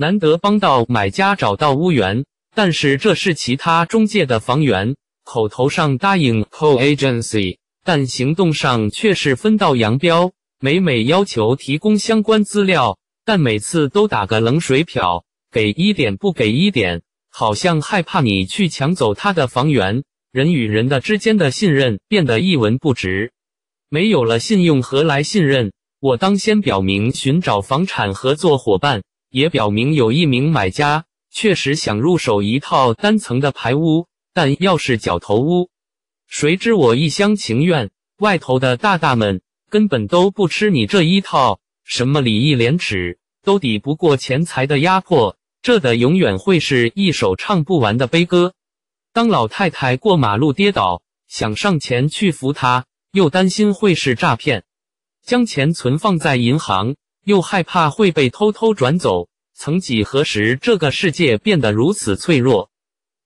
难得帮到买家找到屋源，但是这是其他中介的房源，口头上答应 co agency，但行动上却是分道扬镳。每每要求提供相关资料，但每次都打个冷水漂，给一点不给一点，好像害怕你去抢走他的房源。人与人的之间的信任变得一文不值，没有了信用何来信任？我当先表明寻找房产合作伙伴。也表明有一名买家确实想入手一套单层的排屋，但要是角头屋，谁知我一厢情愿，外头的大大们根本都不吃你这一套，什么礼义廉耻都抵不过钱财的压迫，这的永远会是一首唱不完的悲歌。当老太太过马路跌倒，想上前去扶她，又担心会是诈骗，将钱存放在银行。又害怕会被偷偷转走。曾几何时，这个世界变得如此脆弱。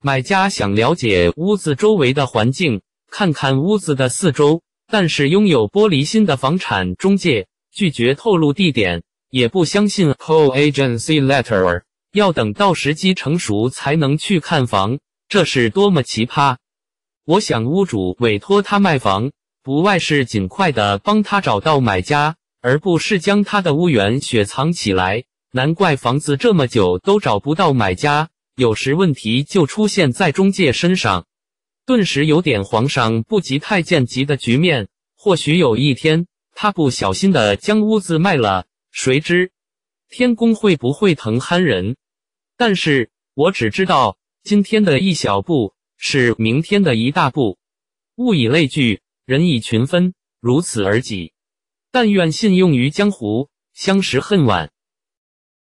买家想了解屋子周围的环境，看看屋子的四周，但是拥有玻璃心的房产中介拒绝透露地点，也不相信 Co Agency Letter，要等到时机成熟才能去看房，这是多么奇葩！我想，屋主委托他卖房，不外是尽快的帮他找到买家。而不是将他的屋檐雪藏起来，难怪房子这么久都找不到买家。有时问题就出现在中介身上，顿时有点皇上不急太监急的局面。或许有一天他不小心的将屋子卖了，谁知天公会不会疼憨人？但是我只知道，今天的一小步是明天的一大步。物以类聚，人以群分，如此而已。但愿信用于江湖，相识恨晚。